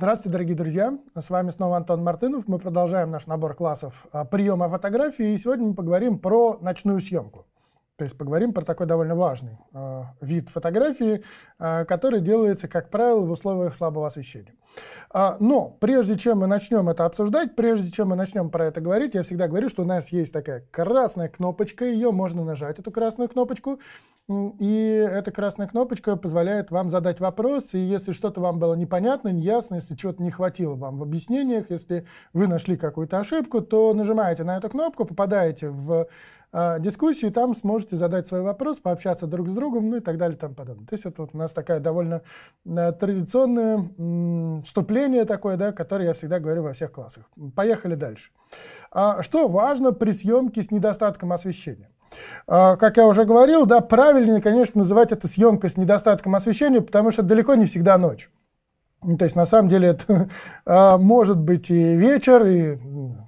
Здравствуйте, дорогие друзья! С вами снова Антон Мартынов. Мы продолжаем наш набор классов а, приема фотографии. И сегодня мы поговорим про ночную съемку. То есть поговорим про такой довольно важный э, вид фотографии, э, который делается, как правило, в условиях слабого освещения. Э, но прежде чем мы начнем это обсуждать, прежде чем мы начнем про это говорить, я всегда говорю, что у нас есть такая красная кнопочка, ее можно нажать, эту красную кнопочку, и эта красная кнопочка позволяет вам задать вопрос, и если что-то вам было непонятно, неясно, если чего-то не хватило вам в объяснениях, если вы нашли какую-то ошибку, то нажимаете на эту кнопку, попадаете в а, дискуссию, и там сможете задать свой вопрос, пообщаться друг с другом, ну и так далее, и тому подобное. То есть это вот у нас такая довольно традиционное э, вступление такое, да, которое я всегда говорю во всех классах. Поехали дальше. А что важно при съемке с недостатком освещения? А, как я уже говорил, да, правильнее, конечно, называть это съемка с недостатком освещения, потому что далеко не всегда ночь. Ну, то есть, на самом деле, это а, может быть и вечер, и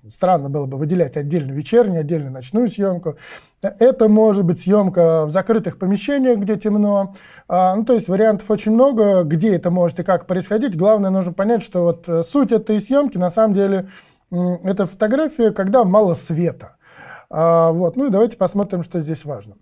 странно было бы выделять отдельно вечернюю, отдельно ночную съемку. Это может быть съемка в закрытых помещениях, где темно. А, ну, то есть, вариантов очень много, где это может и как происходить. Главное, нужно понять, что вот э, суть этой съемки, на самом деле, это фотография, когда мало света. А, вот. Ну и давайте посмотрим, что здесь важно.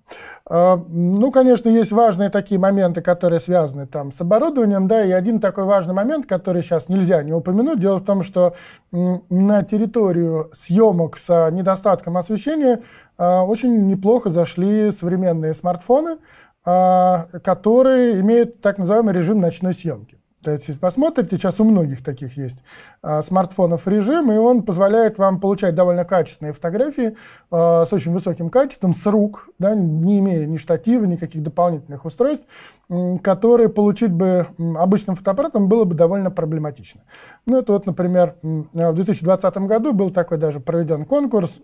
А, ну, конечно, есть важные такие моменты, которые связаны там с оборудованием, да, и один такой важный момент, который сейчас нельзя не упомянуть, дело в том, что на территорию съемок с а, недостатком освещения очень неплохо зашли современные смартфоны, которые имеют так называемый режим ночной съемки. То посмотрите, сейчас у многих таких есть а, смартфонов режим, и он позволяет вам получать довольно качественные фотографии а, с очень высоким качеством, с рук, да, не имея ни штатива, никаких дополнительных устройств, которые получить бы обычным фотоаппаратом было бы довольно проблематично. Ну это вот, например, в 2020 году был такой даже проведен конкурс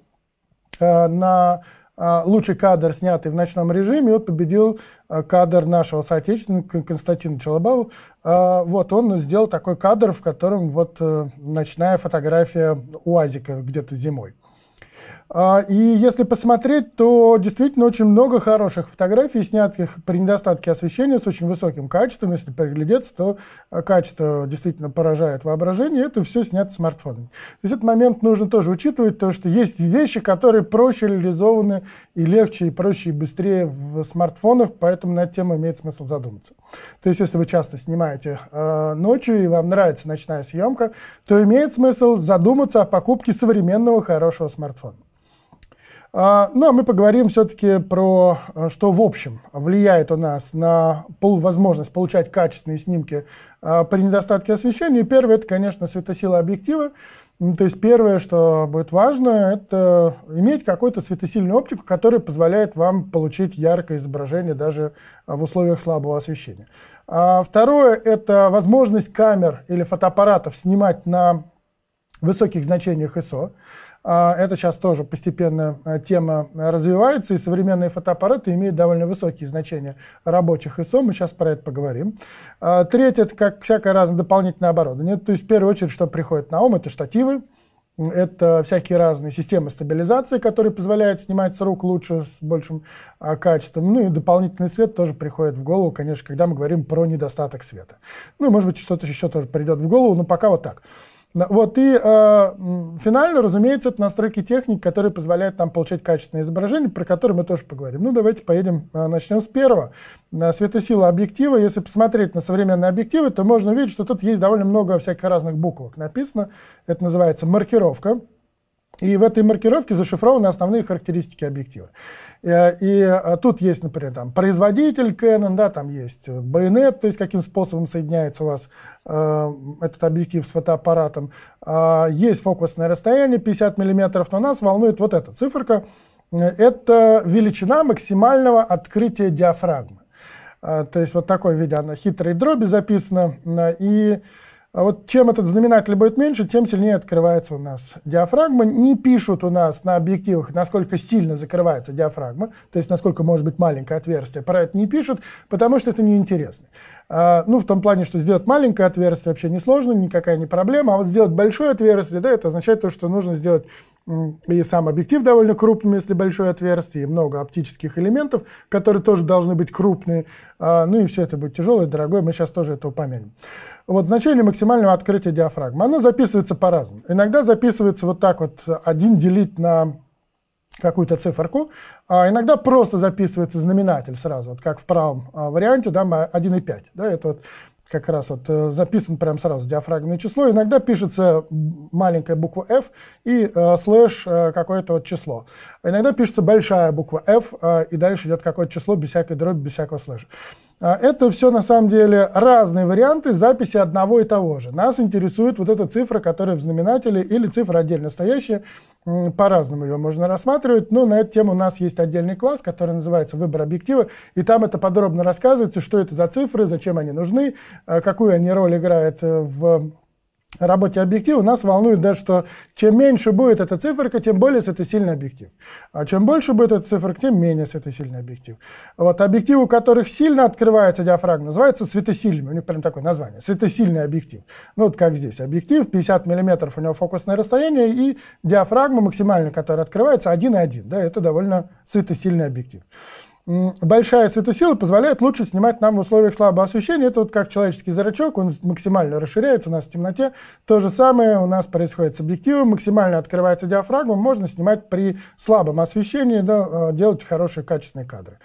а, на а, лучший кадр, снятый в ночном режиме, вот победил а, кадр нашего соотечественника Константина Челобава. А, вот он сделал такой кадр, в котором вот э, ночная фотография УАЗика где-то зимой. А, и если посмотреть, то действительно очень много хороших фотографий, снятых при недостатке освещения с очень высоким качеством. Если приглядеться, то а, качество действительно поражает воображение. Это все снято смартфонами. То есть этот момент нужно тоже учитывать, то что есть вещи, которые проще реализованы и легче, и проще, и быстрее в смартфонах, поэтому на эту тему имеет смысл задуматься. То есть если вы часто снимаете э, ночью и вам нравится ночная съемка, то имеет смысл задуматься о покупке современного хорошего смартфона. А, Но ну, а мы поговорим все-таки про, э, что в общем влияет у нас на пол, возможность получать качественные снимки а, при недостатке освещения. Первое, это, конечно, светосила объектива. То есть первое, что будет важно, это иметь какую-то светосильную оптику, которая позволяет вам получить яркое изображение даже э, в условиях слабого освещения. Второе – это возможность камер или фотоаппаратов снимать на высоких значениях ISO. А, это сейчас тоже постепенно а, тема а, развивается, и современные фотоаппараты имеют довольно высокие значения рабочих ISO. Мы сейчас про это поговорим. Третье, это как всякое разное дополнительное оборудование. То есть, в первую очередь, что приходит на ум, это штативы, это всякие разные системы стабилизации, которые позволяют снимать с рук лучше, с большим а, качеством. Ну и дополнительный свет тоже приходит в голову, конечно, когда мы говорим про недостаток света. Ну, может быть, что-то еще тоже придет в голову, но пока вот так. Вот, и э, финально, разумеется, это настройки техник, которые позволяют нам получать качественное изображение, про которое мы тоже поговорим. Ну, давайте поедем, э, начнем с первого. Э, светосила объектива. Если посмотреть на современные объективы, то можно увидеть, что тут есть довольно много всяких разных буквок написано. Это называется маркировка. И в этой маркировке зашифрованы основные характеристики объектива. Э, и э, тут есть, например, там, производитель Canon, да, там есть байонет, то есть каким способом соединяется у вас э, этот объектив с фотоаппаратом. Э, есть фокусное расстояние 50 мм, но нас волнует вот эта циферка. Это величина максимального открытия диафрагмы. Э, то есть вот такой в виде она хитрой дроби записана. Э, и э, а вот чем этот знаменатель будет меньше, тем сильнее открывается у нас диафрагма. Не пишут у нас на объективах, насколько сильно закрывается диафрагма, то есть насколько может быть маленькое отверстие. Про это не пишут, потому что это неинтересно. А, ну, в том плане, что сделать маленькое отверстие вообще несложно, никакая не проблема, а вот сделать большое отверстие, да, это означает то, что нужно сделать и сам объектив довольно крупный, если большое отверстие, и много оптических элементов, которые тоже должны быть крупные. А, ну и все это будет тяжелое, дорогое, мы сейчас тоже это упомянем. Вот значение максимального открытия диафрагмы. Оно записывается по-разному. Иногда записывается вот так вот, один делить на какую-то циферку, а иногда просто записывается знаменатель сразу, вот как в правом а, варианте, да, 1,5, да, это вот как раз вот э, записан прямо сразу диафрагмное число. Иногда пишется маленькая буква F и э, слэш э, какое-то вот число. Иногда пишется большая буква F э, и дальше идет какое-то число без всякой дроби, без всякого слэша. А, это все на самом деле разные варианты записи одного и того же. Нас интересует вот эта цифра, которая в знаменателе, или цифра отдельно стоящая. По-разному ее можно рассматривать. Но на эту тему у нас есть отдельный класс, который называется «Выбор объектива». И там это подробно рассказывается, что это за цифры, зачем они нужны, а, какую они роль играют э, в работе объектива нас волнует, да, что чем меньше будет эта циферка, тем более с это сильный объектив. А чем больше будет эта циферка, тем менее с это сильный объектив. Вот объективы, у которых сильно открывается диафрагма, называется светосильными. У них прям такое название. Светосильный объектив. Ну вот как здесь. Объектив 50 мм, у него фокусное расстояние, и диафрагма максимальная, которая открывается, 1,1. Да, это довольно светосильный объектив большая светосила позволяет лучше снимать нам в условиях слабого освещения. Это вот как человеческий зрачок, он максимально расширяется у нас в темноте. То же самое у нас происходит с объективом, максимально открывается диафрагма, можно снимать при слабом освещении, да, э, делать хорошие качественные кадры.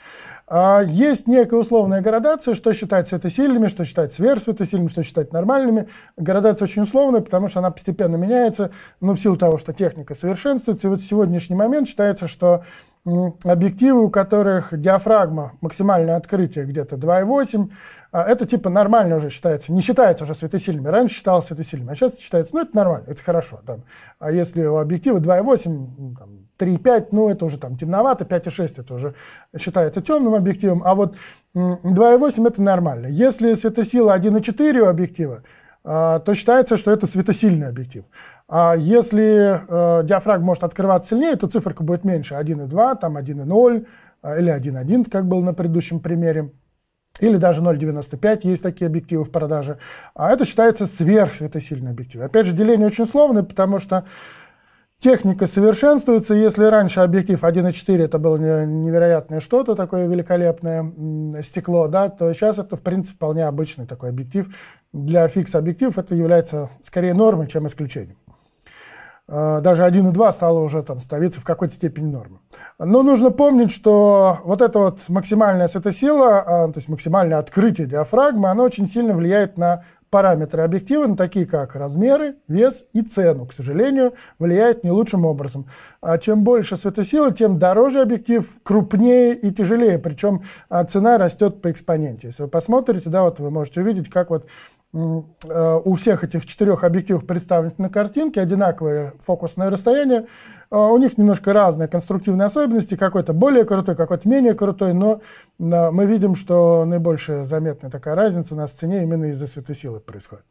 А, есть некая условная градация, что считать светосильными, что считать сверхсветосильными, что считать нормальными. Градация очень условная, потому что она постепенно меняется, но в силу того, что техника совершенствуется. И вот в сегодняшний момент считается, что объективы, у которых диафрагма, максимальное открытие где-то 2,8, а, это типа нормально уже считается, не считается уже светосильными. Раньше считалось светосильными, а сейчас считается, ну это нормально, это хорошо. Там, а если у объектива 2,8, ну, там, 3,5, ну это уже там темновато, 5,6 это уже считается темным объективом, а вот 2,8 это нормально. Если светосила 1,4 у объектива, а, то считается, что это светосильный объектив. А если э, диафрагма может открываться сильнее, то циферка будет меньше. 1,2, там 1,0 э, или 1,1, как было на предыдущем примере. Или даже 0,95, есть такие объективы в продаже. А это считается сверхсветосильный объектив. Опять же, деление очень сложное, потому что техника совершенствуется. Если раньше объектив 1.4 это было невероятное что-то, такое великолепное стекло, да, то сейчас это, в принципе, вполне обычный такой объектив. Для фикс-объективов это является скорее нормой, чем исключением. Э, даже 1,2 стало уже там ставиться в какой-то степени нормы. Но нужно помнить, что вот эта вот максимальная светосила, э, то есть максимальное открытие диафрагмы, она очень сильно влияет на параметры объектива, на такие как размеры, вес и цену, к сожалению, влияет не лучшим образом. А чем больше светосила, тем дороже объектив, крупнее и тяжелее, причем а, цена растет по экспоненте. Если вы посмотрите, да, вот вы можете увидеть, как вот Э, у всех этих четырех объективов представленных на картинке одинаковые фокусное расстояние. Э, у них немножко разные конструктивные особенности, какой-то более крутой, какой-то менее крутой, но э, мы видим, что наибольшая заметная такая разница у нас в цене именно из-за светосилы происходит.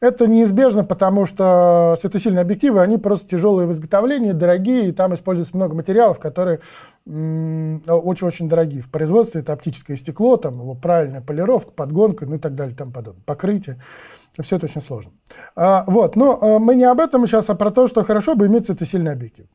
Это неизбежно, потому что светосильные объективы, они просто тяжелые в изготовлении, дорогие, и там используется много материалов, которые очень-очень дорогие. В производстве это оптическое стекло, там его правильная полировка, подгонка, ну и так далее, там подобное, покрытие. Все это очень сложно. А, вот, но а, мы не об этом сейчас, а про то, что хорошо бы иметь светосильный объектив.